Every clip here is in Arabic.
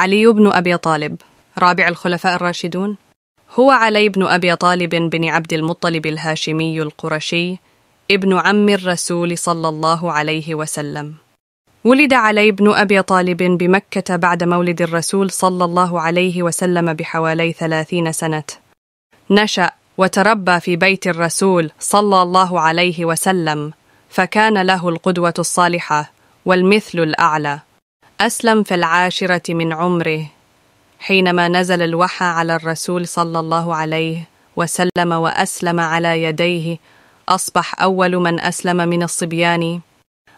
علي بن أبي طالب رابع الخلفاء الراشدون هو علي بن أبي طالب بن عبد المطلب الهاشمي القرشي ابن عم الرسول صلى الله عليه وسلم ولد علي بن أبي طالب بمكة بعد مولد الرسول صلى الله عليه وسلم بحوالي ثلاثين سنة نشأ وتربى في بيت الرسول صلى الله عليه وسلم فكان له القدوة الصالحة والمثل الأعلى أسلم في العاشرة من عمره حينما نزل الوحى على الرسول صلى الله عليه وسلم وأسلم على يديه أصبح أول من أسلم من الصبيان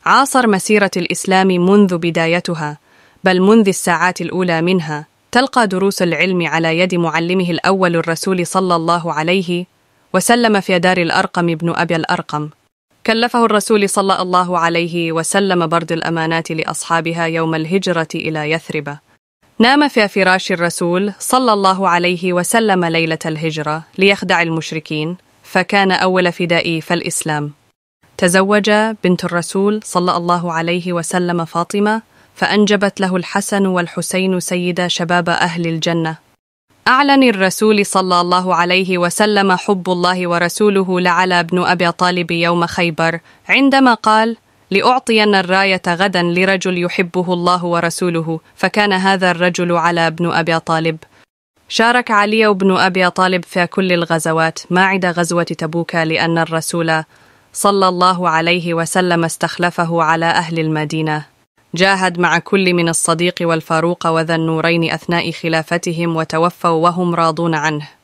عاصر مسيرة الإسلام منذ بدايتها بل منذ الساعات الأولى منها تلقى دروس العلم على يد معلمه الأول الرسول صلى الله عليه وسلم في دار الأرقم بن أبي الأرقم كلفه الرسول صلى الله عليه وسلم برد الأمانات لأصحابها يوم الهجرة إلى يثرب نام في فراش الرسول صلى الله عليه وسلم ليلة الهجرة ليخدع المشركين فكان أول فدائي فالإسلام تزوج بنت الرسول صلى الله عليه وسلم فاطمة فأنجبت له الحسن والحسين سيدا شباب أهل الجنة أعلن الرسول صلى الله عليه وسلم حب الله ورسوله لعلى بن أبي طالب يوم خيبر عندما قال: لأعطين الراية غدا لرجل يحبه الله ورسوله، فكان هذا الرجل على بن أبي طالب. شارك علي بن أبي طالب في كل الغزوات ما عدا غزوة تبوك لأن الرسول صلى الله عليه وسلم استخلفه على أهل المدينة جاهد مع كل من الصديق والفاروق وذا النورين أثناء خلافتهم وتوفوا وهم راضون عنه